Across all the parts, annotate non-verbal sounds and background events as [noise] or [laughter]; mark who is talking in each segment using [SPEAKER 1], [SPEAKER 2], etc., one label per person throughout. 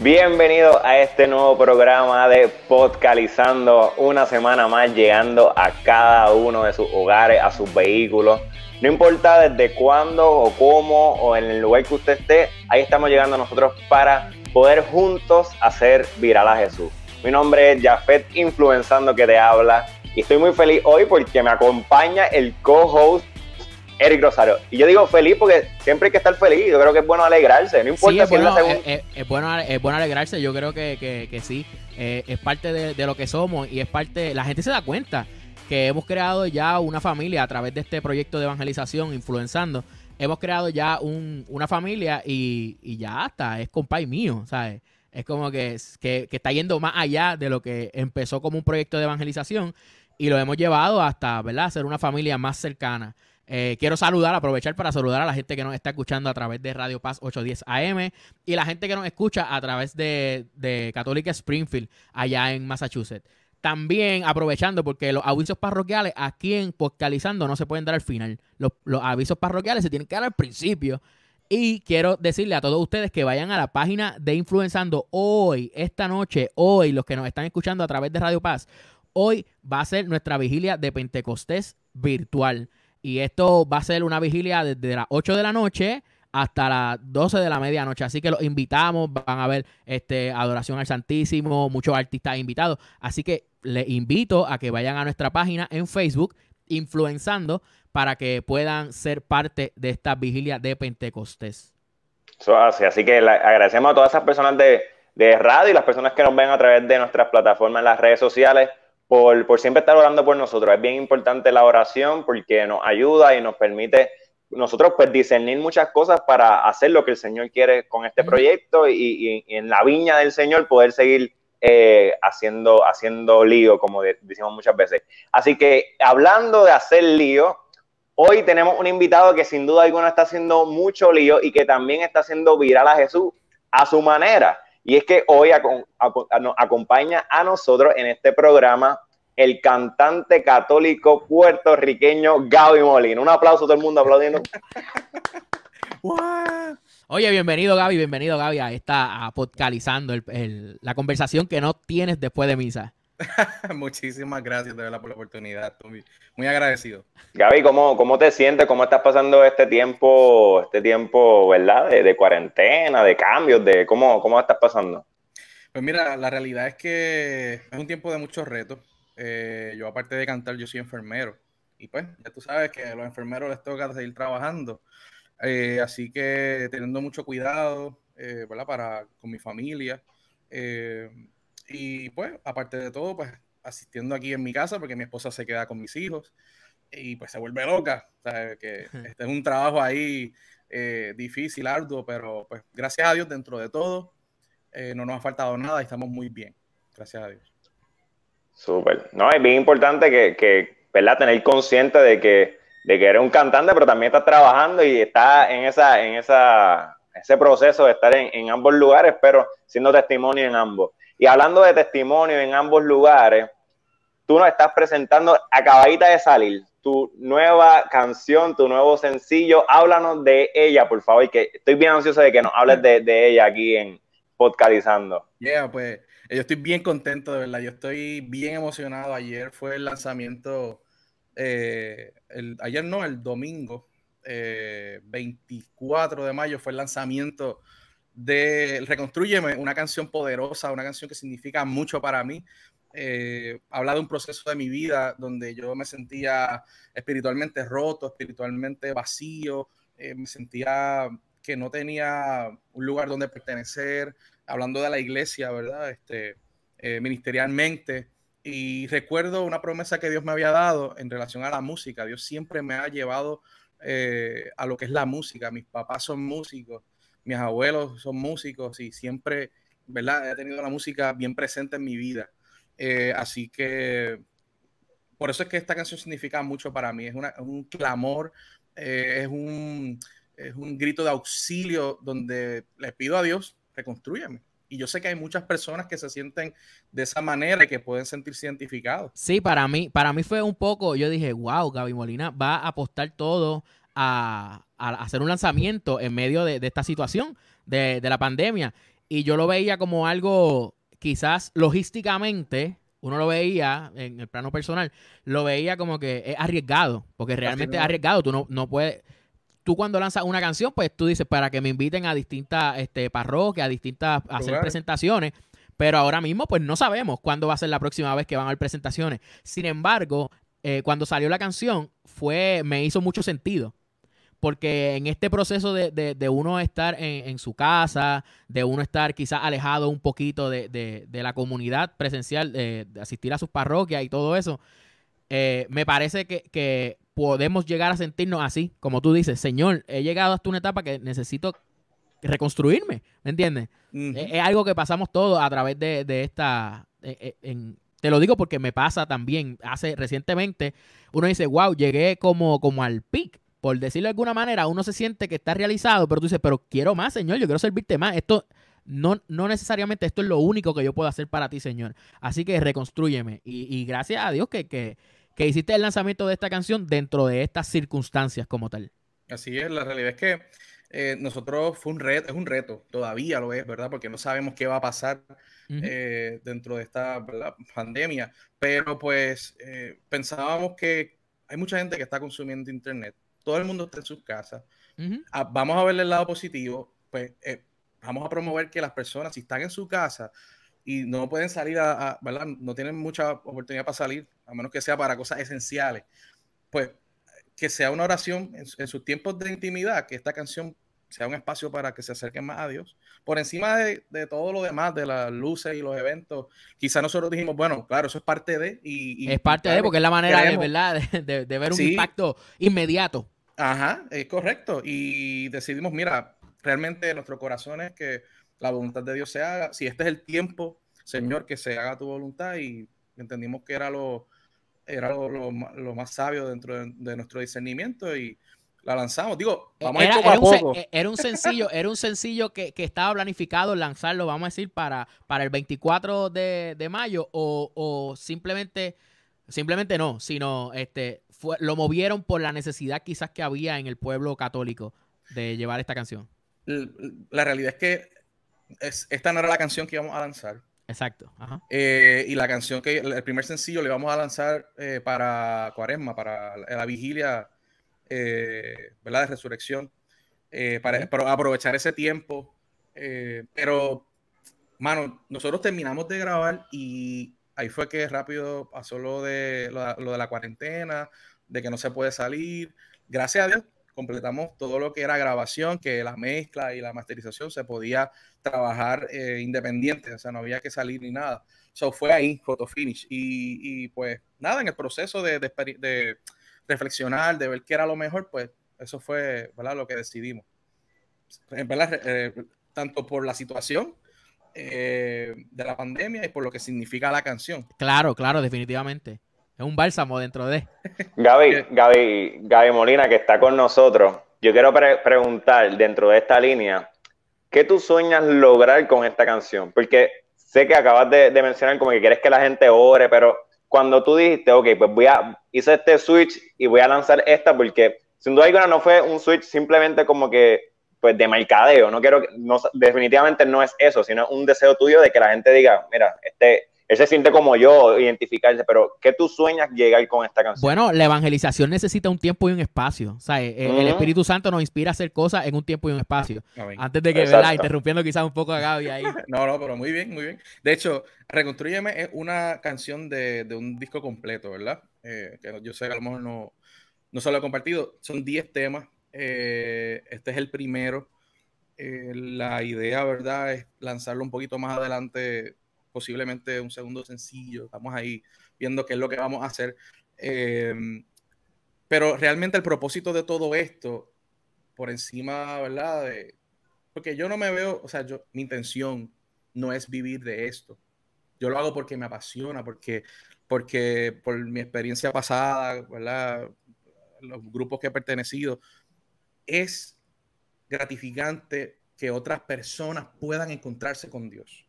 [SPEAKER 1] Bienvenido a este nuevo programa de Podcalizando. Una semana más llegando a cada uno de sus hogares, a sus vehículos. No importa desde cuándo o cómo o en el lugar que usted esté, ahí estamos llegando nosotros para poder juntos hacer viral a Jesús. Mi nombre es Jafet Influenzando que te habla y estoy muy feliz hoy porque me acompaña el co-host Eric Rosario. Y yo digo feliz porque siempre hay que estar feliz. Yo creo que es bueno alegrarse. No importa si eh, eh, es la
[SPEAKER 2] segunda. Es, bueno, alegrarse. Yo creo que, sí. Eh, es parte de, lo que somos y es parte. La gente se da cuenta que hemos creado ya una familia a través de este proyecto de evangelización, Influenzando. Hemos creado ya una familia y, ya está. es compadre mío, ¿sabes? Es como que, que está yendo más allá de lo que empezó como un proyecto de evangelización y lo hemos llevado hasta, ¿verdad?, ser una familia más cercana. Eh, quiero saludar, aprovechar para saludar a la gente que nos está escuchando a través de Radio Paz 810 AM y la gente que nos escucha a través de, Católica Springfield, allá en Massachusetts. También aprovechando, porque los avisos parroquiales aquí en Podcalizando no se pueden dar al final. los avisos parroquiales se tienen que dar al principio. Y quiero decirle a todos ustedes que vayan a la página de Influenzando hoy, esta noche, hoy, los que nos están escuchando a través de Radio Paz. Hoy va a ser nuestra vigilia de Pentecostés virtual. Y esto va a ser una vigilia desde las 8 de la noche hasta las 12 de la medianoche. Así que los invitamos, van a ver este, adoración al Santísimo, muchos artistas invitados. Así que les invito a que vayan a nuestra página en Facebook, Influenzando, para que puedan ser parte de esta vigilia de Pentecostés.
[SPEAKER 1] así, que agradecemos a todas esas personas de, de radio y las personas que nos ven a través de nuestras plataformas en las redes sociales por, siempre estar orando por nosotros. Es bien importante la oración porque nos ayuda y nos permite nosotros pues discernir muchas cosas para hacer lo que el Señor quiere con este proyecto y, en la viña del Señor poder seguir eh, haciendo, haciendo lío, como decimos muchas veces. Así que hablando de hacer lío, hoy tenemos un invitado que sin duda alguna está haciendo mucho lío y que también está haciendo viral a Jesús a su manera. Y es que hoy ah, nos acompaña a nosotros en este programa el cantante católico puertorriqueño Gaby Molina. Un aplauso, a todo el mundo aplaudiendo. [laughs]
[SPEAKER 2] Oye, bienvenido Gaby, bienvenido Gaby a esta a podcalizando la conversación que no tienes después de misa.
[SPEAKER 3] [laughs] Muchísimas gracias de verdad por la oportunidad, Muy agradecido.
[SPEAKER 1] Gaby, ¿cómo, ¿cómo te sientes? ¿Cómo estás pasando este tiempo, este tiempo, verdad? De, cuarentena, de cambios, de cómo, cómo estás pasando.
[SPEAKER 3] Pues mira, la realidad es que es un tiempo de muchos retos. Eh, yo aparte de cantar, yo soy enfermero. Y pues, ya tú sabes que a los enfermeros les toca seguir trabajando. Eh, así que teniendo mucho cuidado, eh, ¿verdad? Para con mi familia. Y pues, aparte de todo, pues asistiendo aquí en mi casa porque mi esposa se queda con mis hijos y pues se vuelve loca. sea, Que este es un trabajo ahí eh, difícil, arduo, pero pues gracias a Dios dentro de todo eh, no nos ha faltado nada y estamos muy bien. Gracias a Dios.
[SPEAKER 1] Súper. No, es bien importante que, que ¿verdad? tener consciente de que, que eres un cantante, pero también estás trabajando y estás en, esa, en esa, ese proceso de estar en, en ambos lugares, pero siendo testimonio en ambos. Y hablando de testimonio en ambos lugares, tú nos estás presentando acabadita de salir tu nueva canción, tu nuevo sencillo. Háblanos de ella, por favor, que estoy bien ansioso de que nos hables de, ella aquí en Podcastizando.
[SPEAKER 3] Yeah, pues eh, yo estoy bien contento, de verdad. Yo estoy bien emocionado. Ayer fue el lanzamiento, eh, ayer no, el domingo 24 eh, de mayo fue el lanzamiento de Reconstrúyeme, una canción poderosa, una canción que significa mucho para mí. Eh, habla de un proceso de mi vida donde yo me sentía espiritualmente roto, espiritualmente vacío, eh, me sentía que no tenía un lugar donde pertenecer, hablando de la iglesia, ¿verdad? Este, eh, ministerialmente. Y recuerdo una promesa que Dios me había dado en relación a la música. Dios siempre me ha llevado a lo que es la música. Mis papás son músicos mis abuelos son músicos y siempre, ¿verdad? He tenido la música bien presente en mi vida. Eh, así que por eso es que esta canción significa mucho para mí. Es, un clamor, eh, es, un, es un grito de auxilio donde le pido a Dios, reconstruyeme Y yo sé que hay muchas personas que se sienten de esa manera y que pueden sentirse identificados. Sí,
[SPEAKER 2] para mí, para mí fue un poco, yo dije, wow, Gaby Molina va a apostar todo a, hacer un lanzamiento en medio de, esta situación de, la pandemia. Y yo lo veía como algo, quizás logísticamente, uno lo veía en el plano personal, lo veía como que es arriesgado, porque realmente es arriesgado, tú no, no puedes tú cuando lanzas una canción, pues tú dices para que me inviten a distintas este, parroquias, a distintas hacer presentaciones. Pero ahora mismo, pues no sabemos cuándo va a ser la próxima vez que van a haber presentaciones. Sin embargo, eh, cuando salió la canción, fue, me hizo mucho sentido porque en este proceso de, uno estar en, su casa, de uno estar quizás alejado un poquito de, la comunidad presencial, eh, de asistir a sus parroquias y todo eso, eh, me parece que, podemos llegar a sentirnos así, como tú dices, Señor, he llegado hasta una etapa que necesito reconstruirme, ¿me entiendes? E, es, algo que pasamos todos a través de, esta... E, e, te lo digo porque me pasa también. Hace recientemente uno dice, wow, llegué como, como al pic por decirlo de alguna manera, uno se siente que está realizado, pero tú dices, pero quiero más, Señor, yo quiero servirte más. Esto no, no necesariamente esto es lo único que yo puedo hacer para ti, Señor. Así que reconstruyeme. Y, gracias a Dios que, hiciste el lanzamiento de esta canción dentro de estas circunstancias como tal.
[SPEAKER 3] Así es, la realidad es que eh, nosotros fue un reto, es un reto, todavía lo es, ¿verdad? Porque no sabemos qué va a pasar eh, dentro de esta pandemia. Pero pues eh, pensábamos que hay mucha gente que está consumiendo internet todo el mundo está en sus casas. Ah, vamos a ver el lado positivo, pues eh, vamos a promover que las personas, si están en su casa y no pueden salir a, ¿verdad? No tienen mucha oportunidad para salir, a menos que sea para cosas esenciales, pues que sea una oración en, sus tiempos de intimidad, que esta canción sea un espacio para que se acerquen más a Dios. Por encima de, todo lo demás, de las luces y los eventos, quizá nosotros dijimos, bueno, claro, eso es parte de... Y, es parte de, porque es la manera de, ¿verdad?
[SPEAKER 2] De, ver un impacto inmediato.
[SPEAKER 3] Ajá, es correcto. Y decidimos, mira, realmente nuestro corazón es que la voluntad de Dios se haga. Si este es el tiempo, Señor, que se haga tu voluntad y entendimos que era lo, era lo, más sabio dentro de, nuestro discernimiento
[SPEAKER 2] y la lanzamos. Digo, e, vamos a ir poco a poco. Un, e, era un sencillo, era un sencillo que, estaba planificado lanzarlo, vamos a decir, para, para el 24 de, mayo o, o simplemente Simplemente no, sino este, fue, lo movieron por la necesidad quizás que había en el pueblo católico de llevar esta canción.
[SPEAKER 3] La realidad es que esta no era la canción que íbamos a lanzar. Exacto. Eh, y la canción que, el primer sencillo le vamos a lanzar eh, para Cuaresma, para la vigilia, eh, De resurrección, para, para, aprovechar ese tiempo. pero, mano, nosotros terminamos de grabar y ahí fue que rápido pasó lo de, lo, de la cuarentena, de que no se puede salir. Gracias a Dios completamos todo lo que era grabación, que la mezcla y la masterización se podía trabajar eh, independiente, o sea, no había que salir ni nada. So fue ahí, Photo Finish. Y, pues nada, en el proceso de, de, reflexionar, de ver qué era lo mejor, pues eso fue lo que decidimos. En verdad, eh, tanto por la situación eh, de la pandemia y por lo que significa la canción. Claro,
[SPEAKER 2] claro, definitivamente. Es un bálsamo dentro de.
[SPEAKER 1] [laughs] Gaby, Gaby, Gaby Molina, que está con nosotros, yo quiero preguntar dentro de esta línea, ¿qué tú sueñas lograr con esta canción? Porque sé que acabas de, de mencionar como que quieres que la gente ore, pero cuando tú dijiste, ok, pues voy a, hice este switch y voy a lanzar esta porque sin duda alguna no fue un switch simplemente como que pues de mercadeo. No quiero, no, definitivamente no es eso, sino un deseo tuyo de que la gente diga, mira, este, él se siente como yo, identificarse, pero ¿qué tú sueñas llegar con esta canción?
[SPEAKER 2] Bueno, la evangelización necesita un tiempo y un espacio. O eh, eh, el, Espíritu Santo nos inspira a hacer cosas en un tiempo y un espacio. Antes de que, ¿verdad? Interrumpiendo quizás un poco a Gaby ahí.
[SPEAKER 3] [laughs] no, no, pero muy bien, muy bien. De hecho, Reconstruyeme es una canción de, un disco completo, ¿verdad? Eh, que yo sé que a lo mejor no, no se lo he compartido. Son 10 temas eh, este es el primero. Eh, la idea, ¿verdad?, es lanzarlo un poquito más adelante, posiblemente un segundo sencillo. Estamos ahí viendo qué es lo que vamos a hacer. Eh, pero realmente el propósito de todo esto, por encima, ¿verdad? porque yo no me veo, o sea, yo, mi intención no es vivir de esto. Yo lo hago porque me apasiona, porque, porque por mi experiencia pasada, ¿verdad? Los grupos que he pertenecido, es gratificante que otras personas puedan encontrarse con Dios,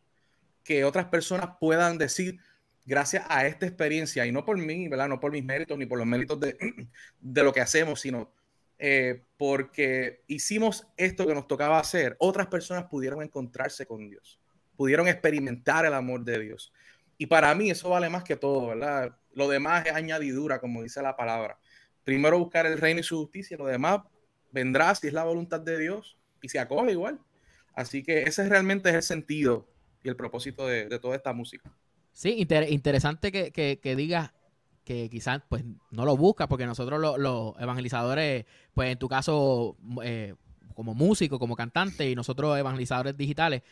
[SPEAKER 3] que otras personas puedan decir, gracias a esta experiencia, y no por mí, ¿verdad? No por mis méritos ni por los méritos de, [clears throat] lo que hacemos, sino eh, porque hicimos esto que nos tocaba hacer, otras personas pudieron encontrarse con Dios, pudieron experimentar el amor de Dios. Y para mí eso vale más que todo, ¿verdad? Lo demás es añadidura, como dice la palabra. Primero buscar el reino y su justicia, lo demás vendrá si es la voluntad de Dios y se acoge igual. Así que ese realmente es el sentido y el propósito de, toda esta música.
[SPEAKER 2] Sí, interesante que, que, digas que quizás pues no lo buscas porque nosotros los evangelizadores, pues en tu caso mm, eh, como músico, como cantante y nosotros evangelizadores digitales,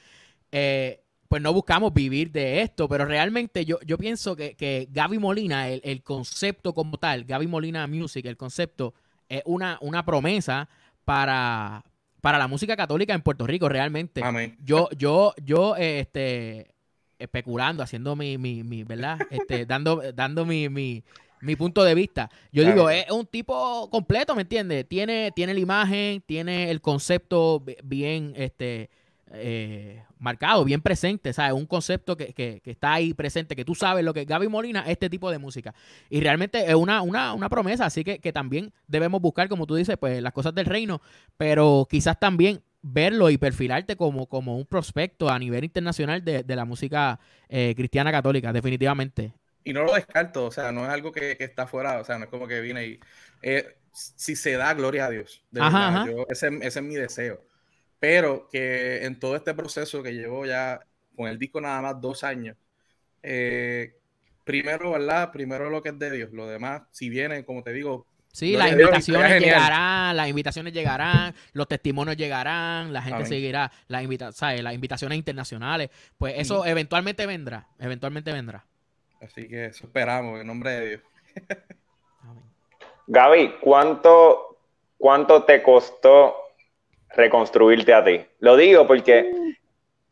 [SPEAKER 2] eh, pues no buscamos vivir de esto, pero realmente yo, yo pienso que, que Gaby Molina, el, el concepto como tal, Gaby Molina Music, el concepto, es una, una promesa para, para la música católica en Puerto Rico, realmente. Yo, yo, yo, eh, este, especulando, haciendo mi, ¿verdad? [laughs] Este, dando, dando mi, punto de vista. Yo digo, es un tipo completo, ¿me entiendes? Tiene, tiene la imagen, tiene el concepto bien, este, eh, marcado, bien presente, ¿sabes? Un concepto que, está ahí presente, que tú sabes lo que es Gaby Molina, este tipo de música. Y realmente es una, una, promesa, así que, que, también debemos buscar, como tú dices, pues las cosas del reino, pero quizás también verlo y perfilarte como, como un prospecto a nivel internacional de, la música eh, cristiana católica, definitivamente.
[SPEAKER 3] Y no lo descarto, o sea, no es algo que, está fuera, o sea, no es como que viene y... Eh, si se da, gloria a Dios. ese es mi deseo pero que en todo este proceso que llevo ya con el disco nada más dos años, eh, primero, ¿verdad? Primero lo que es de Dios, lo demás, si vienen como te digo. Sí, las invitaciones llegarán,
[SPEAKER 2] las invitaciones llegarán, los testimonios llegarán, la gente seguirá, las, invitaciones internacionales, pues eso mm. eventualmente vendrá, eventualmente vendrá.
[SPEAKER 3] Así que
[SPEAKER 1] eso
[SPEAKER 2] esperamos, en nombre
[SPEAKER 1] de Dios. [laughs] Gaby, ¿cuánto, ¿cuánto te costó reconstruirte a ti. Lo digo porque, mm.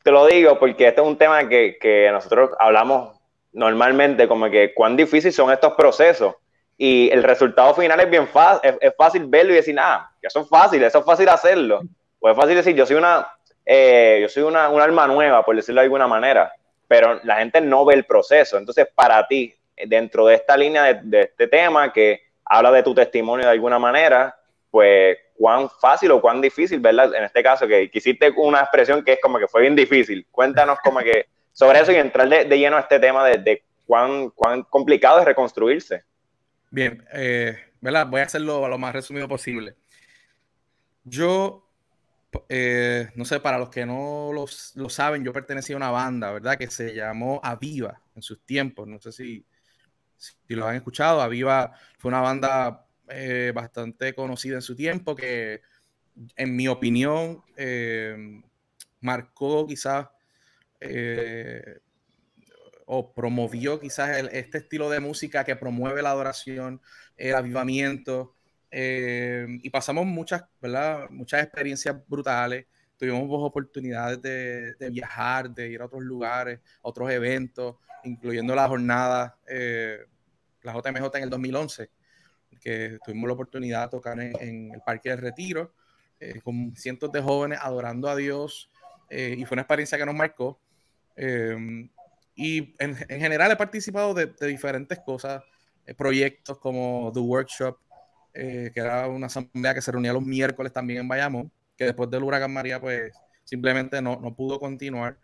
[SPEAKER 1] te lo digo porque este es un tema que, nosotros hablamos normalmente, como que cuán difícil son estos procesos y el resultado final es bien fácil, es, fácil verlo y decir, ah, eso es fácil, eso es fácil hacerlo. O pues es fácil decir, yo soy una, eh, yo soy una, alma nueva, por decirlo de alguna manera, pero la gente no ve el proceso. Entonces, para ti, dentro de esta línea de, de este tema que habla de tu testimonio de alguna manera, pues, cuán fácil o cuán difícil, ¿verdad? En este caso, que quisiste una expresión que es como que fue bien difícil. Cuéntanos como que sobre eso y entrar de, de lleno a este tema de, de cuán, cuán, complicado es reconstruirse.
[SPEAKER 3] Bien, eh, ¿verdad? Voy a hacerlo a lo más resumido posible. Yo, eh, no sé, para los que no lo, lo saben, yo pertenecía a una banda, ¿verdad? Que se llamó Aviva en sus tiempos. No sé si, si lo han escuchado. Aviva fue una banda eh, bastante conocida en su tiempo, que en mi opinión eh, marcó quizás eh, o promovió quizás este estilo de música que promueve la adoración, el avivamiento. y pasamos muchas, ¿verdad? muchas experiencias brutales. Tuvimos oportunidades de, de, viajar, de ir a otros lugares, a otros eventos, incluyendo la jornada, la JMJ en el 2011, que tuvimos la oportunidad de tocar en, el Parque del Retiro, eh, con cientos de jóvenes adorando a Dios, eh, y fue una experiencia que nos marcó. Eh, y en, en, general he participado de, de diferentes cosas, proyectos como The Workshop, que era una asamblea que se reunía los miércoles también en Bayamón, que después del huracán María, pues simplemente no, no pudo continuar.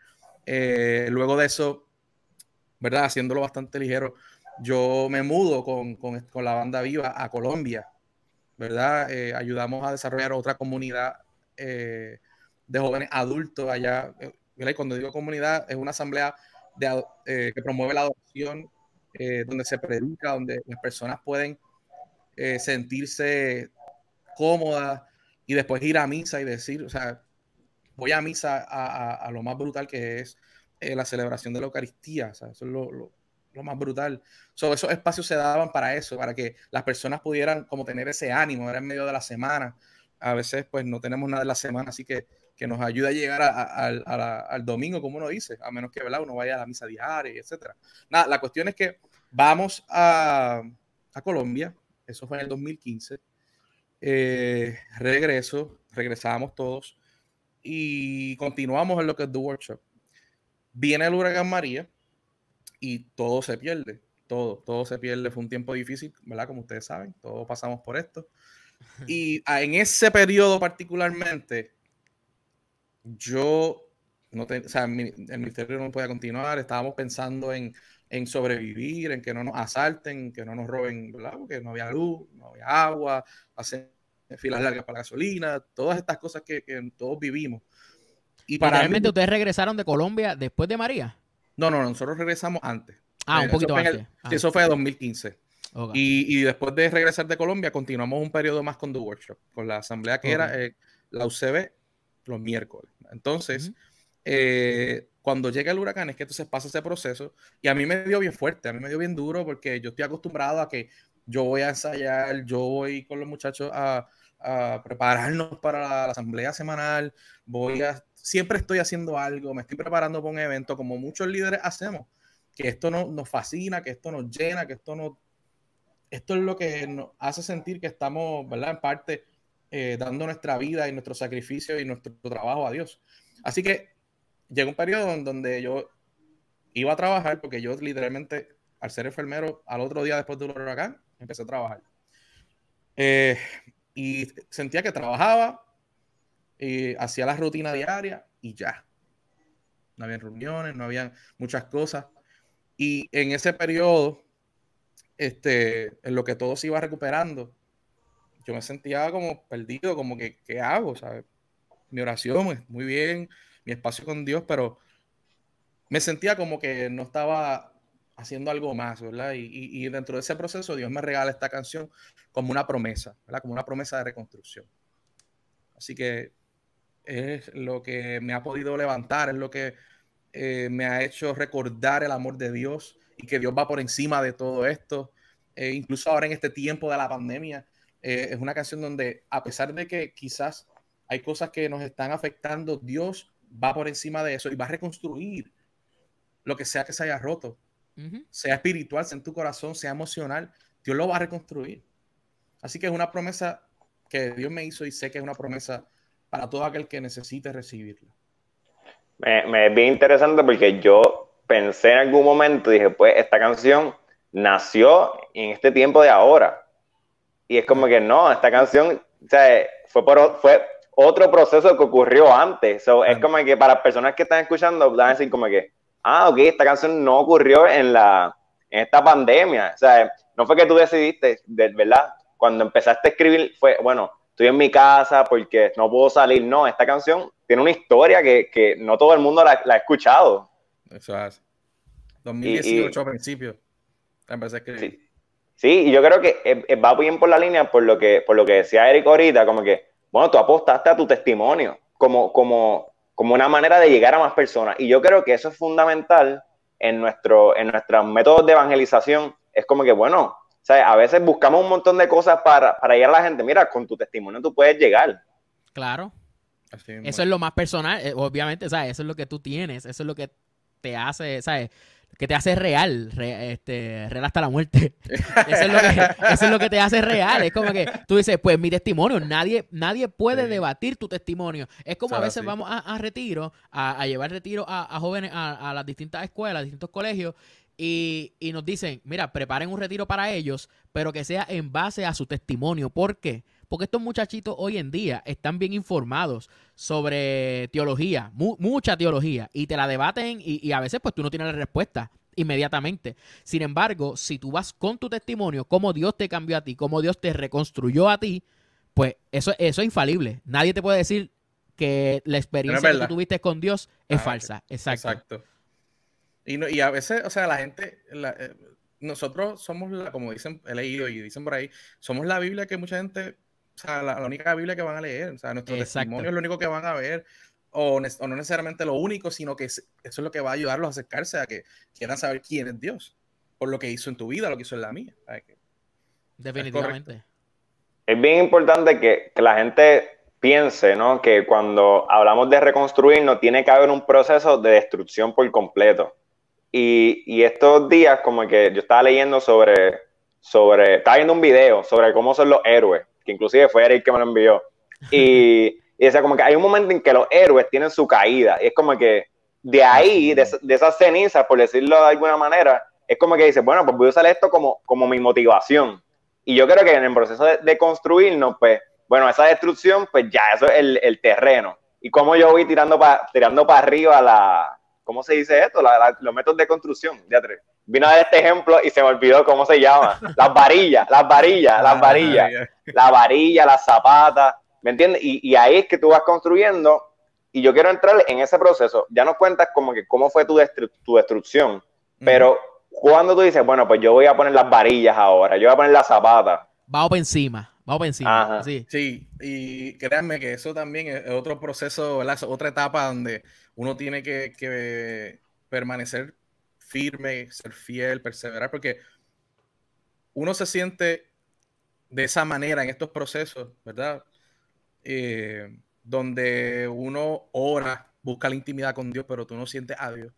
[SPEAKER 3] luego de eso, ¿verdad? Haciéndolo bastante ligero, yo me mudo con, la banda viva a Colombia, ¿verdad? Eh, ayudamos a desarrollar otra comunidad eh, de jóvenes adultos allá. Eh, cuando digo comunidad, es una asamblea que promueve la adopción, donde se predica, donde las personas pueden sentirse cómodas y después ir a misa y decir, o sea, voy a misa a, lo más brutal que es la celebración de la Eucaristía. eso lo más brutal. Sobre esos espacios se daban para eso, para que las personas pudieran como tener ese ánimo, era en medio de la semana. A veces pues no tenemos nada de la semana, así que, que nos ayuda a llegar al domingo, como uno dice, a menos que ¿verdad? uno vaya a la misa diaria, etcétera. Nada, la cuestión es que vamos a, Colombia, eso fue en el 2015, eh, regreso, regresábamos todos y continuamos en lo que es The Workshop. Viene el huracán María, y todo se pierde, todo, todo se pierde. Fue un tiempo difícil, ¿verdad? Como ustedes saben, todos pasamos por esto. [laughs] Y ah, en ese periodo particularmente, yo no o sea, el ministerio no podía continuar, estábamos pensando en, en, sobrevivir, en que no nos asalten, que no nos roben, ¿verdad? Porque no había luz, no había agua, hacer filas largas para gasolina, todas estas cosas que, que todos vivimos. Y para realmente ustedes
[SPEAKER 2] regresaron de Colombia después de María. No, no, nosotros regresamos antes. Ah, un poquito antes. Ah. eso
[SPEAKER 3] fue de 2015. Y, y, después de regresar de Colombia, continuamos un periodo más con The Workshop, con la asamblea que era eh, la UCB los miércoles. Entonces, eh, cuando llega el huracán es que entonces pasa ese proceso y a mí me dio bien fuerte, a mí me dio bien duro porque yo estoy acostumbrado a que yo voy a ensayar, yo voy con los muchachos a, a prepararnos para la, asamblea semanal, voy a siempre estoy haciendo algo, me estoy preparando para un evento, como muchos líderes hacemos, que esto no, nos fascina, que esto nos llena, que esto no, Esto es lo que nos hace sentir que estamos, ¿verdad? En parte eh, dando nuestra vida y nuestro sacrificio y nuestro trabajo a Dios. Así que llegó un periodo en donde yo iba a trabajar, porque yo literalmente, al ser enfermero, al otro día después de del huracán, empecé a trabajar. Eh, y sentía que trabajaba, eh, hacía la rutina diaria y ya. No había reuniones, no había muchas cosas. Y en ese periodo, este, en lo que todo se iba recuperando, yo me sentía como perdido, como que, ¿qué hago? Mi oración, es muy bien, mi espacio con Dios, pero me sentía como que no estaba haciendo algo más, ¿verdad? Y, y dentro de ese proceso Dios me regala esta canción como una promesa, ¿verdad? Como una promesa de reconstrucción. Así que es lo que me ha podido levantar, es lo que eh, me ha hecho recordar el amor de Dios y que Dios va por encima de todo esto. Eh, incluso ahora en este tiempo de la pandemia, eh, es una canción donde a pesar de que quizás hay cosas que nos están afectando, Dios va por encima de eso y va a reconstruir lo que sea que se haya roto, sea espiritual, sea en tu corazón, sea emocional, Dios lo va a reconstruir. Así que es una promesa que Dios me hizo y sé que es una promesa para todo aquel que necesite recibirla.
[SPEAKER 1] Me, me es interesante porque yo pensé en algún momento, dije, pues esta canción nació en este tiempo de ahora. Y es como que no, esta canción o sea, fue, por, fue otro proceso que ocurrió antes. es como que para personas que están escuchando, van a decir como que, ah, ok, esta canción no ocurrió en, la, en esta pandemia. O sea, no fue que tú decidiste, ¿verdad? Cuando empezaste a escribir, fue, bueno, estoy en mi casa porque no puedo salir. No, esta canción tiene una historia que, que no todo el mundo la, ha escuchado. Eso es. 2018
[SPEAKER 3] y, a principio. sí.
[SPEAKER 1] sí, y yo creo que va bien por la línea por lo que, por lo que decía Eric ahorita, como que, bueno, tú apostaste a tu testimonio como, como, como una manera de llegar a más personas. Y yo creo que eso es fundamental en, nuestro, en nuestros métodos de evangelización. Es como que, bueno, a veces buscamos un montón de cosas para, para a la gente. Mira, con tu testimonio tú puedes llegar.
[SPEAKER 2] Claro. eso es lo más personal, eh, obviamente, ¿sabes? Eso es lo que tú tienes, eso es lo que te hace, ¿sabes? Que te hace real, este, real hasta la muerte. [laughs] Eso es, lo que, te hace real. Es como que tú dices, pues mi testimonio, nadie, nadie puede debatir tu testimonio. Es como a veces vamos a, a retiro, a, llevar retiro a, a jóvenes, a, las distintas escuelas, a distintos colegios, y, y, nos dicen, mira, preparen un retiro para ellos, pero que sea en base a su testimonio. ¿Por qué? Porque estos muchachitos hoy en día están bien informados sobre teología, mucha teología, y te la debaten y, a veces pues tú no tienes la respuesta inmediatamente. Sin embargo, si tú vas con tu testimonio, cómo Dios te cambió a ti, cómo Dios te reconstruyó a ti, pues eso, eso es infalible. Nadie te puede decir que la experiencia que tuviste con Dios es ah, falsa. exacto.
[SPEAKER 3] Y, no, y a veces, o sea, la gente, eh, nosotros somos, la, como dicen, he leído y dicen por ahí, somos la Biblia que mucha gente, o sea, la, única Biblia que van a leer, o sea, nuestro testimonio es lo único que van a ver, o, no necesariamente lo único, sino que eso es lo que va a ayudarlos a acercarse a que quieran saber quién es Dios, por lo que hizo en tu vida, lo que hizo en la mía.
[SPEAKER 1] Definitivamente. Es, bien importante que, que la gente piense ¿no? que cuando hablamos de reconstruir no tiene que haber un proceso de destrucción por completo. Y, y, estos días, como que yo estaba leyendo sobre, sobre, estaba viendo un video sobre cómo son los héroes, que inclusive fue Eric que me lo envió. Y, [laughs] y decía, como que hay un momento en que los héroes tienen su caída. Y es como que de ah, ahí, de, esas cenizas, por decirlo de alguna manera, es como que dices, bueno, pues voy a usar esto como, como mi motivación. Y yo creo que en el proceso de, construirnos, pues, bueno, esa destrucción, pues ya, eso es el, el terreno. Y como yo voy tirando para tirando pa arriba la, ¿cómo se dice esto? los métodos de construcción, tres. Vino a este ejemplo y se me olvidó cómo se llama. Las varillas, las varillas, las ah, varillas. La varilla, las zapatas, ¿me entiendes? Y, ahí es que tú vas construyendo y yo quiero entrar en ese proceso. Ya nos cuentas como que cómo fue tu, tu destrucción, pero cuando tú dices, bueno, pues yo voy a poner las varillas ahora, yo voy a poner las zapatas.
[SPEAKER 2] Vamos encima. Vamos encima. Sí. sí,
[SPEAKER 3] y créanme que eso también es otro proceso, otra etapa donde uno tiene que, permanecer firme, ser fiel, perseverar, porque uno se siente de esa manera en estos procesos, ¿verdad? Eh, donde uno ora, busca la intimidad con Dios, pero tú no sientes a Dios.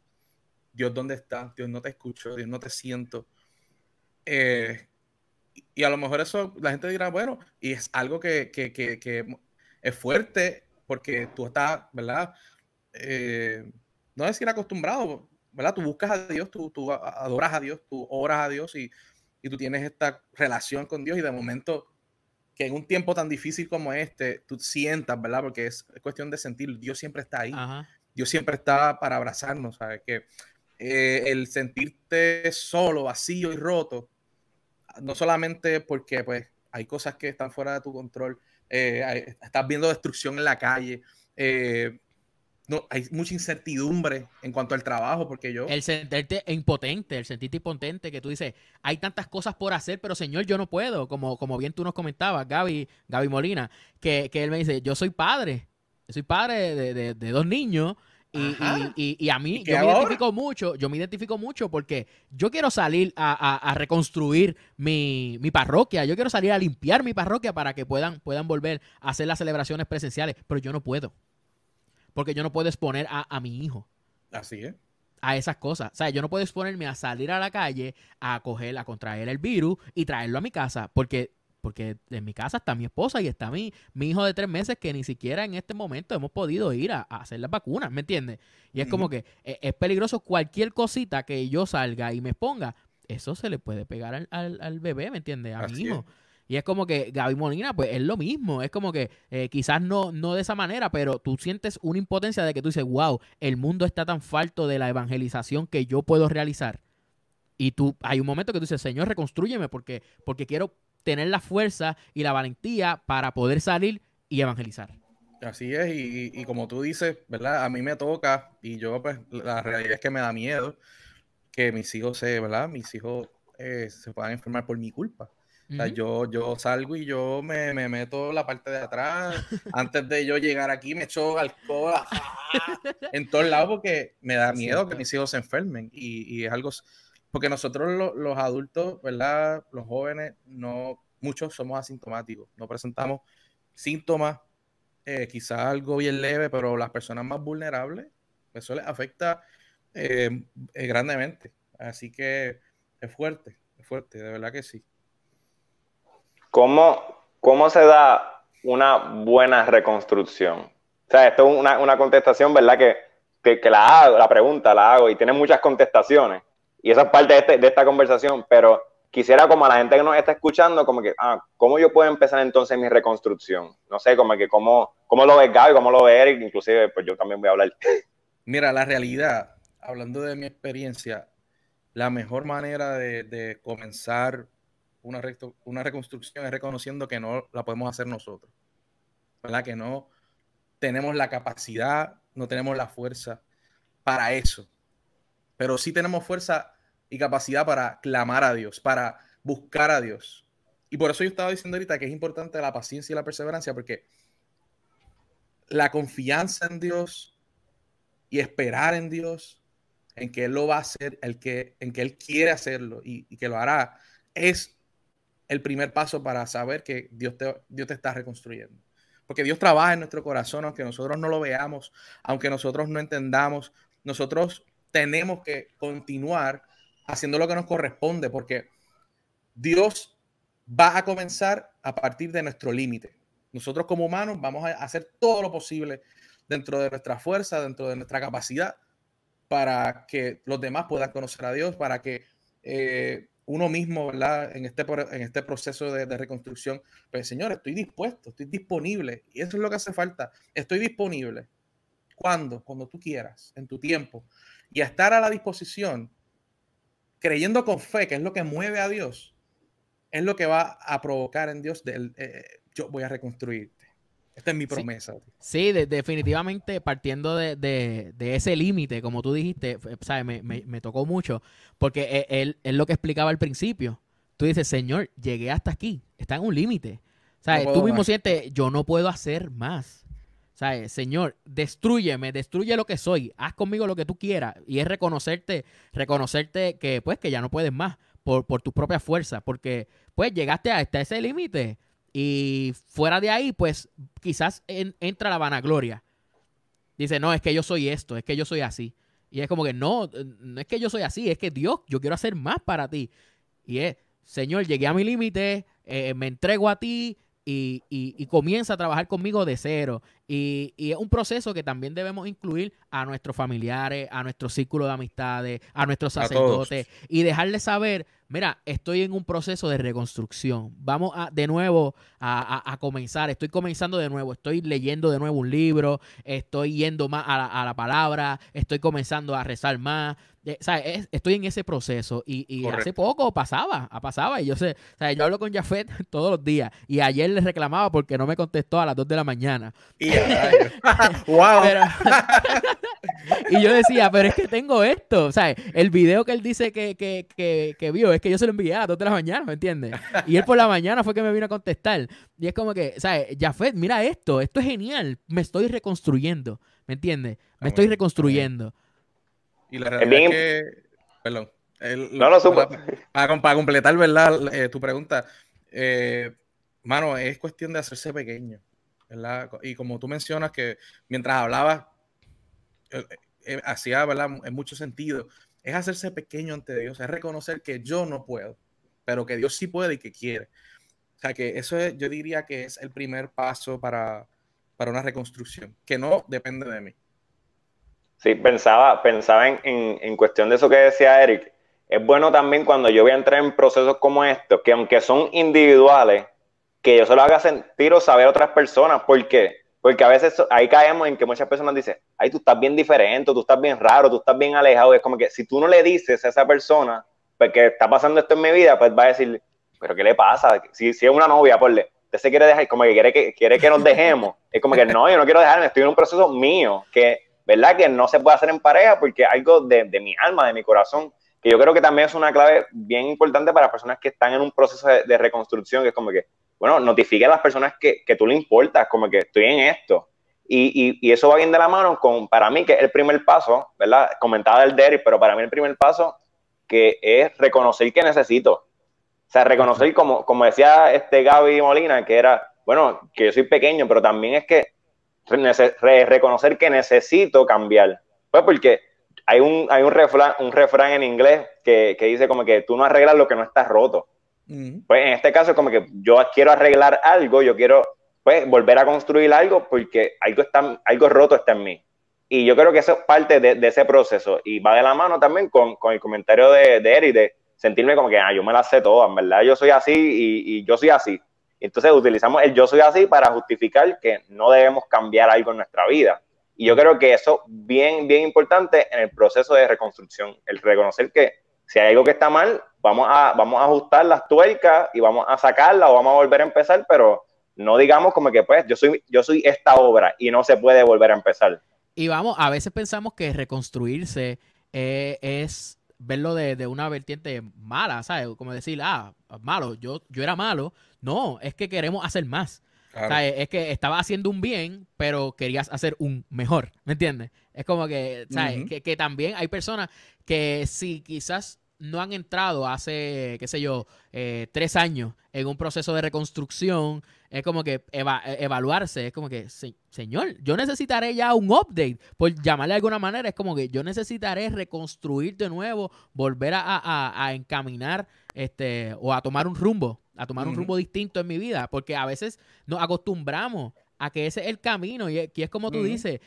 [SPEAKER 3] Dios, ¿dónde está? Dios, no te escucho, Dios, no te siento. Eh, y a lo mejor eso la gente dirá, bueno, y es algo que, que es fuerte porque tú estás, ¿verdad? Eh, no no decir acostumbrado, ¿verdad? Tú buscas a Dios, tú, tú, adoras a Dios, tú oras a Dios y, tú tienes esta relación con Dios y de momento que en un tiempo tan difícil como este, tú sientas, ¿verdad? Porque es cuestión de sentir, Dios siempre está ahí, Dios siempre está para abrazarnos, ¿sabes? Que eh, el sentirte solo, vacío y roto, no solamente porque pues hay cosas que están fuera de tu control, eh, estás viendo destrucción en la calle, eh, no, hay mucha incertidumbre en cuanto al trabajo, porque yo... El
[SPEAKER 2] sentirte impotente, el sentirte impotente, que tú dices, hay tantas cosas por hacer, pero señor, yo no puedo, como, como bien tú nos comentabas, Gaby, Gaby Molina, que, que él me dice, yo soy padre, soy padre de, de, dos niños, y, y, y, a mí, yo me identifico mucho, yo me identifico mucho porque yo quiero salir a, a, a reconstruir mi, mi, parroquia, yo quiero salir a limpiar mi parroquia para que puedan, puedan volver a hacer las celebraciones presenciales, pero yo no puedo porque yo no puedo exponer a, mi hijo. Así es a esas cosas. O sea, yo no puedo exponerme a salir a la calle a coger, a contraer el virus y traerlo a mi casa, porque porque en mi casa está mi esposa y está mi, mi hijo de tres meses que ni siquiera en este momento hemos podido ir a, hacer las vacunas, ¿me entiendes? Y es como que e, es, peligroso cualquier cosita que yo salga y me exponga, eso se le puede pegar al, al, al bebé, ¿me entiendes? A mi hijo. Y es como que Gaby Molina, pues es lo mismo. Es como que eh, quizás no, no de esa manera, pero tú sientes una impotencia de que tú dices, wow, el mundo está tan falto de la evangelización que yo puedo realizar. Y tú, hay un momento que tú dices, Señor, reconstrúyeme porque, porque quiero tener la fuerza y la valentía para poder salir y evangelizar.
[SPEAKER 3] Así es, y, como tú dices, ¿verdad? A mí me toca, y yo, pues, la realidad es que me da miedo que mis hijos se, ¿verdad? Mis hijos eh, se puedan enfermar por mi culpa yo, salgo y yo me, meto la parte de atrás. Antes de yo llegar aquí me echo alcohol [laughs] en todos lados porque me da miedo que mis hijos se enfermen. Y, es algo, porque nosotros los adultos, ¿verdad? Los jóvenes, no, muchos somos asintomáticos, no presentamos síntomas, eh, quizás algo bien leve, pero las personas más vulnerables, eso les afecta eh, eh, grandemente. Así que es fuerte, es fuerte, de verdad que sí.
[SPEAKER 1] ¿Cómo, cómo se da una buena reconstrucción? O sea, esto es una, una contestación, ¿verdad? Que, que, la hago, la pregunta la hago y tiene muchas contestaciones. Y esa es parte de, este, de esta conversación, pero quisiera como a la gente que nos está escuchando, como que, ah, ¿cómo yo puedo empezar entonces mi reconstrucción? No sé, como que cómo, cómo lo ve Gaby, cómo lo ve Eric, inclusive pues yo también voy a hablar.
[SPEAKER 3] [laughs] Mira, la realidad, hablando de mi experiencia, la mejor manera de, de comenzar una, reconstrucción es reconociendo que no la podemos hacer nosotros, ¿verdad? Que no tenemos la capacidad, no tenemos la fuerza para eso, pero sí tenemos fuerza y capacidad para clamar a Dios, para buscar a Dios. Y por eso yo estaba diciendo ahorita que es importante la paciencia y la perseverancia, porque la confianza en Dios y esperar en Dios, en que Él lo va a hacer, el que, en que Él quiere hacerlo y que lo hará, es el primer paso para saber que Dios te, Dios te está reconstruyendo. Porque Dios trabaja en nuestro corazón, aunque nosotros no lo veamos, aunque nosotros no entendamos, nosotros tenemos que continuar haciendo lo que nos corresponde, porque Dios va a comenzar a partir de nuestro límite. Nosotros como humanos vamos a hacer todo lo posible dentro de nuestra fuerza, dentro de nuestra capacidad, para que los demás puedan conocer a Dios, para que eh, uno mismo, ¿verdad? En este, en este proceso de, reconstrucción, pues señor, estoy dispuesto, estoy disponible. Y eso es lo que hace falta. Estoy disponible. cuando, Cuando tú quieras, en tu tiempo. Y estar a la disposición, creyendo con fe, que es lo que mueve a Dios, es lo que va a provocar en Dios del, eh, yo voy a reconstruir, esta es mi promesa.
[SPEAKER 2] Sí, definitivamente partiendo de, ese límite, como tú dijiste, eh, ¿sabes? Me, tocó mucho, porque e, él, es lo que explicaba al principio. Tú dices, Señor, llegué hasta aquí, está en un límite. ¿Sabes? tú mismo sientes, yo no puedo hacer más. ¿Sabes? Eh, Señor, destruyeme, destruye lo que soy, haz conmigo lo que tú quieras. Y es reconocerte, reconocerte que pues que ya no puedes más por, por tus propias fuerzas, porque pues llegaste hasta ese límite y fuera de ahí, pues quizás entra la vanagloria. Dice, no, es que yo soy esto, es que yo soy así. Y es como que no, no es que yo soy así, es que Dios, yo quiero hacer más para ti. Y es, Señor, llegué a mi límite, eh, me entrego a ti, y, y, comienza a trabajar conmigo de cero. Y, es un proceso que también debemos incluir a nuestros familiares, a nuestro círculo de amistades, a nuestros sacerdotes y dejarles saber, mira, estoy en un proceso de reconstrucción. Vamos a, de nuevo a, comenzar, estoy comenzando de nuevo, estoy leyendo de nuevo un libro, estoy yendo más a la palabra, estoy comenzando a rezar más estoy en ese proceso y, hace poco pasaba, ah, pasaba y yo sé, o sea, yo hablo con Jafet [laughs] todos los días y ayer le reclamaba porque no me contestó a las 2 de la mañana. Y, wow. [laughs] [laughs] y yo decía, pero es que tengo esto, o sea, el video que él dice que, vio es que yo se lo envié a las 2 de la mañana, ¿me entiendes? Y él por la mañana fue que me vino a contestar y es como que, o Jafet, mira esto, esto es genial, me estoy reconstruyendo, ¿me entiendes? Me estoy reconstruyendo.
[SPEAKER 3] Y la realidad es, que. Perdón. no, para, para, completar, ¿verdad? Eh, tu pregunta. Eh, mano, es cuestión de hacerse pequeño. ¿verdad? Y como tú mencionas que mientras hablabas, eh, hacía, ¿verdad? En mucho sentido. Es hacerse pequeño ante Dios, es reconocer que yo no puedo, pero que Dios sí puede y que quiere. O sea, que eso yo diría que es el primer paso para una reconstrucción, que no depende de mí.
[SPEAKER 1] Sí, pensaba, pensaba en, cuestión de eso que decía Eric. Es bueno también cuando yo voy a entrar en procesos como estos, que aunque son individuales, que yo se lo haga sentir o saber a otras personas. ¿Por qué? Porque a veces ahí caemos en que muchas personas dicen, ay, tú estás bien diferente, tú estás bien raro, tú estás bien alejado. es como que si tú no le dices a esa persona, pues, que está pasando esto en mi vida, pues va a decir, pero ¿qué le pasa? Si, si es una novia, le, usted se quiere dejar, como que quiere que, quiere que nos dejemos. Es como que no, yo no quiero dejarme, estoy en un proceso mío, que ¿verdad? Que no se puede hacer en pareja porque algo de, mi alma, de mi corazón, que yo creo que también es una clave bien importante para personas que están en un proceso de, reconstrucción, que es como que, bueno, notifique a las personas que, tú le importas, como que estoy en esto. Y, eso va bien de la mano con, para mí, que es el primer paso, ¿verdad? Comentaba el Derry, pero para mí el primer paso que es reconocer que necesito. O sea, reconocer, como, como decía este Gaby Molina, que era, bueno, que yo soy pequeño, pero también es que reconocer que necesito cambiar. Pues porque hay un, hay un, refrán, un refrán en inglés que, dice como que tú no arreglas lo que no está roto. Pues en este caso es como que yo quiero arreglar algo, yo quiero pues volver a construir algo porque algo, está, algo roto está en mí. Y yo creo que eso es parte de, ese proceso y va de la mano también con, el comentario de, de Eric de sentirme como que ah, yo me la sé todo en verdad yo soy así y yo soy así. Entonces utilizamos el yo soy así para justificar que no debemos cambiar algo en nuestra vida. Y yo creo que eso bien, bien importante en el proceso de reconstrucción, el reconocer que si hay algo que está mal, vamos a, vamos a ajustar las tuercas y vamos a sacarla o vamos a volver a empezar, pero no digamos como que pues yo soy, yo soy esta obra y no se puede volver a empezar.
[SPEAKER 2] Y vamos, a veces pensamos que reconstruirse eh, es verlo de, de, una vertiente mala, ¿sabes? Como decir, ah, malo, yo, yo era malo, no, es que queremos hacer más. es que estaba haciendo un bien, pero querías hacer un mejor, ¿me entiendes? Es como que, ¿sabes? que, también hay personas que si quizás no han entrado hace, qué sé yo, eh, tres años en un proceso de reconstrucción, es como que eh, evaluarse, es como que, señor, yo necesitaré ya un update, por llamarle de alguna manera, es como que yo necesitaré reconstruir de nuevo, volver a, encaminar este, o a tomar un rumbo a tomar un rumbo distinto en mi vida, porque a veces nos acostumbramos a que ese es el camino y, aquí es como tú dices.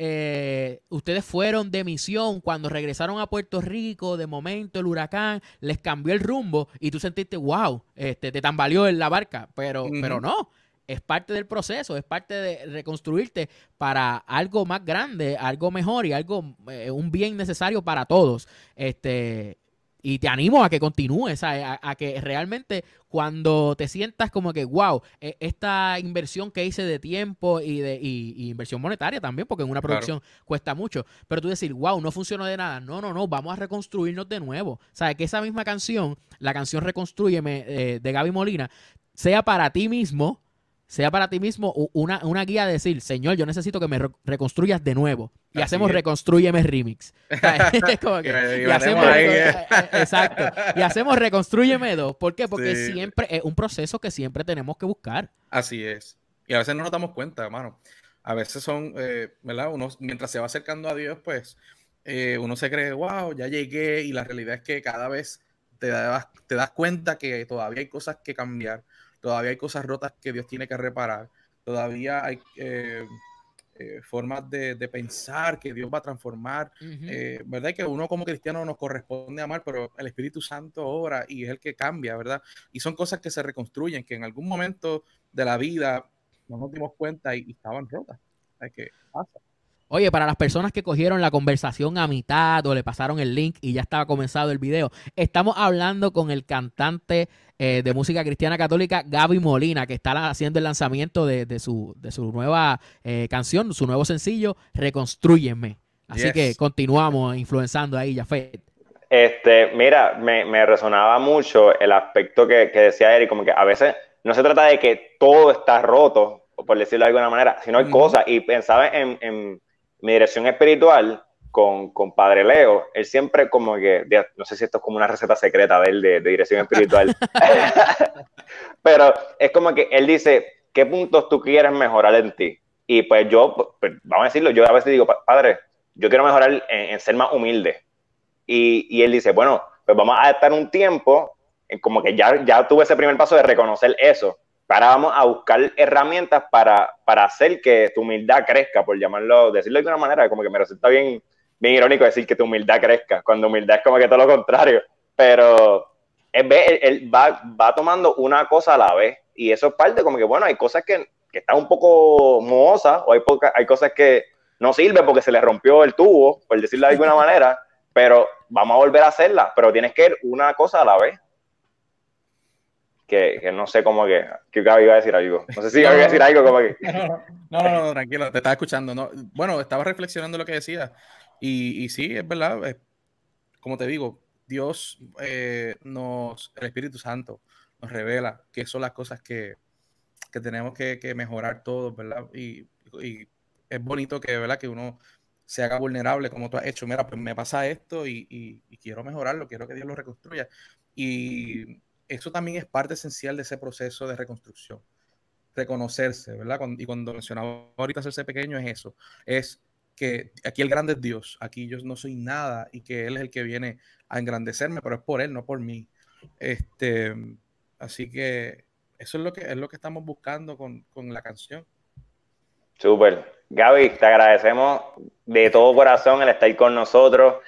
[SPEAKER 2] Eh, ustedes fueron de misión cuando regresaron a Puerto Rico, de momento el huracán les cambió el rumbo y tú sentiste, wow, este, te tambaleó en la barca, pero, pero no, es parte del proceso, es parte de reconstruirte para algo más grande, algo mejor y algo, eh, un bien necesario para todos. Este, y te animo a que continúes, a, que realmente cuando te sientas como que, wow, e, esta inversión que hice de tiempo y de inversión monetaria también, porque en una producción cuesta mucho, pero tú decir, wow, no funcionó de nada, no, no, no, vamos a reconstruirnos de nuevo. O que esa misma canción, la canción Reconstruyeme eh, de Gaby Molina, sea para ti mismo, sea para ti mismo una, guía de decir, Señor, yo necesito que me reconstruyas de nuevo. Y hacemos es. Reconstruyeme Remix. [laughs] [laughs] y hacemos, ahí, eh". Eh, eh, Exacto. Y hacemos Reconstruyeme 2. ¿Por qué? Porque siempre es un proceso que siempre tenemos que buscar. Así es. Y a veces no nos damos
[SPEAKER 3] cuenta, hermano. A veces son, ¿verdad? Uno, mientras se va acercando a Dios, pues uno se cree, wow, ya llegué. Y la realidad es que cada vez te das, te das cuenta que todavía hay cosas que cambiar todavía hay cosas rotas que Dios tiene que reparar, todavía hay eh, eh, formas de, pensar que Dios va a transformar, eh, ¿verdad? que uno como cristiano nos corresponde amar, pero el Espíritu Santo obra y es el que cambia, ¿verdad? Y son cosas que se reconstruyen, que en algún momento de la vida no nos dimos cuenta y, estaban rotas. hay que
[SPEAKER 2] Oye, para las personas que cogieron la conversación a mitad o le pasaron el link y ya estaba comenzado el video, estamos hablando con el cantante eh, de música cristiana católica Gaby Molina, que está haciendo el lanzamiento de, su, nueva eh, canción, su nuevo sencillo, Reconstruyeme. Así que continuamos influenciando ahí, Jafet.
[SPEAKER 1] Este, mira, me, resonaba mucho el aspecto que, que decía Eric, como que a veces no se trata de que todo está roto, por decirlo de alguna manera, sino hay cosas, y pensaba en mi dirección espiritual con, con, Padre Leo, él siempre como que, no sé si esto es como una receta secreta de él de, dirección espiritual, [laughs] pero es como que él dice, ¿qué puntos tú quieres mejorar en ti? Y pues yo, pues, vamos a decirlo, yo a veces digo, Padre, yo quiero mejorar en, en ser más humilde. Y, y, él dice, bueno, pues vamos a estar un tiempo, como que ya, ya tuve ese primer paso de reconocer eso, Ahora vamos a buscar herramientas para, hacer que tu humildad crezca, por llamarlo, decirlo de una manera, como que me resulta bien, bien irónico decir que tu humildad crezca, cuando humildad es como que todo lo contrario, pero él, va, tomando una cosa a la vez y eso es parte como que, bueno, hay cosas que, que están un poco mohosas o hay, hay cosas que no sirven porque se le rompió el tubo, por decirlo de alguna manera, pero vamos a volver a hacerla. pero tienes que ir una cosa a la vez que, que, no sé cómo que, que iba a decir algo. No sé si iba a decir algo como que...
[SPEAKER 3] No, no, tranquilo, te estaba escuchando. No, bueno, estaba reflexionando lo que decía. Y, y sí, es verdad, eh, como te digo, Dios eh, nos, el Espíritu Santo nos revela que son las cosas que, que tenemos que, que, mejorar todos, ¿verdad? Y, y, es bonito que, ¿verdad? Que uno se haga vulnerable como tú has hecho. Mira, pues me pasa esto y, y, y quiero mejorarlo, quiero que Dios lo reconstruya. Y eso también es parte esencial de ese proceso de reconstrucción. Reconocerse, ¿verdad? Y cuando mencionaba ahorita hacerse pequeño es eso, es que aquí el grande es Dios, aquí yo no soy nada y que Él es el que viene a engrandecerme, pero es por Él, no por mí. Este, así que eso es lo que, es lo que estamos buscando con, con la canción.
[SPEAKER 1] Súper. Gaby, te agradecemos de todo corazón el estar con nosotros.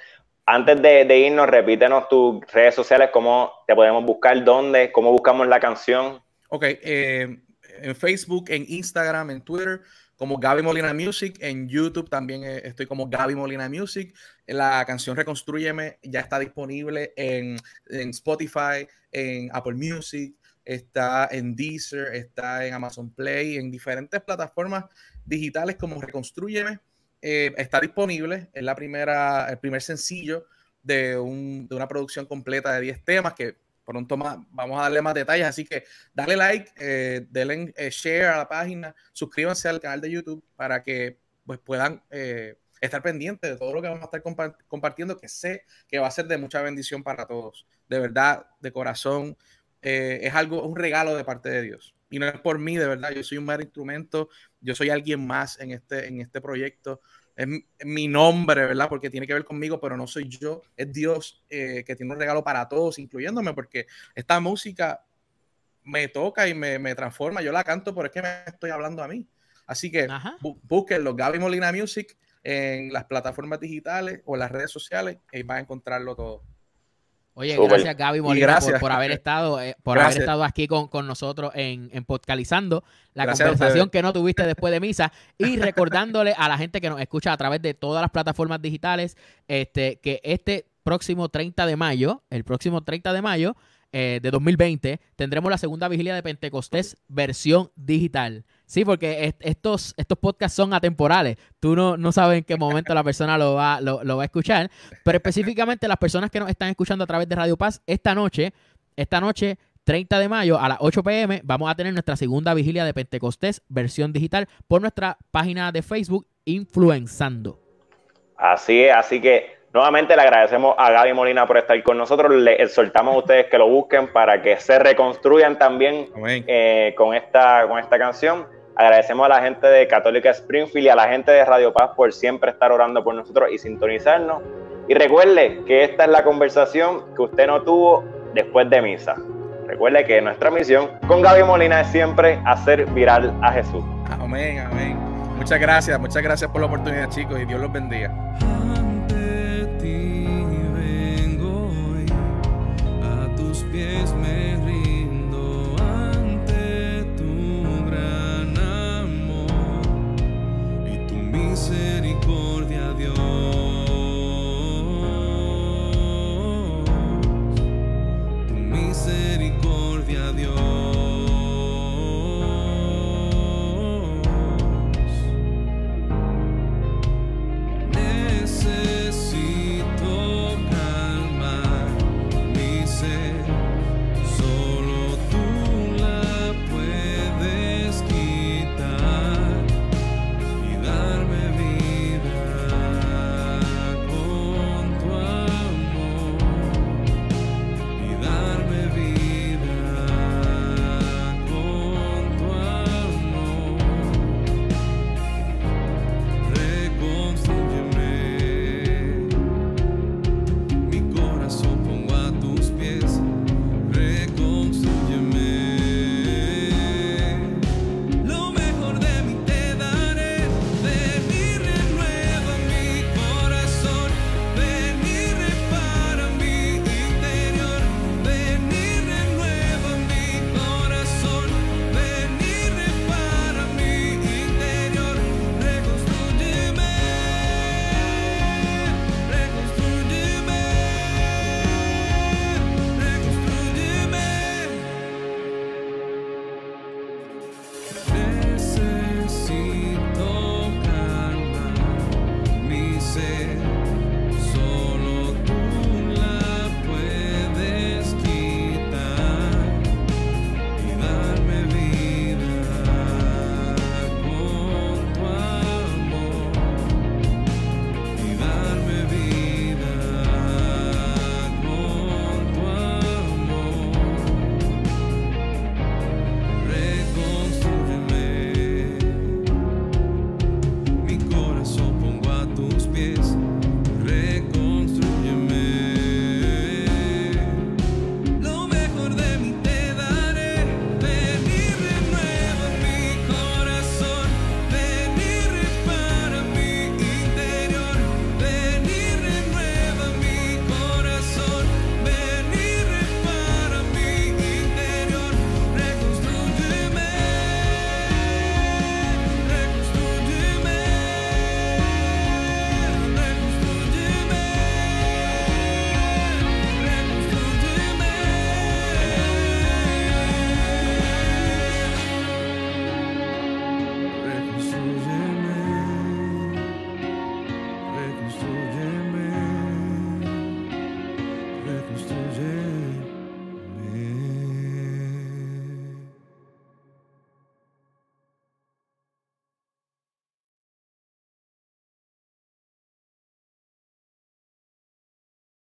[SPEAKER 1] Antes de, irnos, repítenos tus redes sociales, cómo te podemos buscar, dónde, cómo buscamos la canción.
[SPEAKER 3] Ok, eh, en Facebook, en Instagram, en Twitter, como Gaby Molina Music, en YouTube también eh, estoy como Gaby Molina Music. La canción Reconstruyeme ya está disponible en, en Spotify, en Apple Music, está en Deezer, está en Amazon Play, en diferentes plataformas digitales como Reconstruyeme. Eh, está disponible, es la primera, el primer sencillo de, una producción completa de 10 temas que pronto vamos a darle más detalles, así que dale like, eh, denle eh, share a la página, suscríbanse al canal de YouTube para que pues, puedan estar pendientes de todo lo que vamos a estar compartiendo, que sé que va a ser de mucha bendición para todos. De verdad, de corazón, es algo, un regalo de parte de Dios y no es por mí, de verdad, yo soy un mero instrumento, yo soy alguien más en este, en este proyecto. Es mi nombre, ¿verdad? Porque tiene que ver conmigo, pero no soy yo, es Dios eh, que tiene un regalo para todos, incluyéndome, porque esta música me toca y me, transforma, yo la canto, pero es que me estoy hablando a mí. Así que busquen búsquenlo, Gaby Molina Music, en las plataformas digitales o en las redes
[SPEAKER 2] sociales, y van a encontrarlo todo. Oye, gracias Gaby Molina Por, haber estado, eh, por haber estado aquí con, nosotros en, en Podcalizando, la conversación que no tuviste después de misa, y recordándole a la gente que nos escucha a través de todas las plataformas digitales, este, que este próximo 30 de mayo, el próximo 30 de mayo, eh, de 2020 tendremos la segunda vigilia de Pentecostés versión digital. Sí, porque estos, estos podcasts son atemporales. Tú no, no sabes en qué momento la persona lo va, lo, lo va a escuchar. Pero específicamente las personas que nos están escuchando a través de Radio Paz, esta noche, esta noche 30 de mayo a las 8 pm vamos a tener nuestra segunda vigilia de Pentecostés, versión digital, por nuestra página de Facebook Influenzando.
[SPEAKER 1] Así es, así que Nuevamente le agradecemos a Gaby Molina por estar con nosotros. Le exhortamos a ustedes que lo busquen para que se reconstruyan también eh, con, esta, con esta canción. Agradecemos a la gente de Católica Springfield y a la gente de Radio Paz por siempre estar orando por nosotros y sintonizarnos. Y recuerde que esta es la conversación que usted no tuvo después de misa. Recuerde que nuestra misión con Gaby Molina es siempre hacer viral a Jesús.
[SPEAKER 3] Amén, amén. Muchas gracias, muchas gracias por la oportunidad, chicos, y Dios los bendiga.
[SPEAKER 4] pies me rindo ante tu gran amor y tu misericordia, Dios. Tu misericordia, Dios.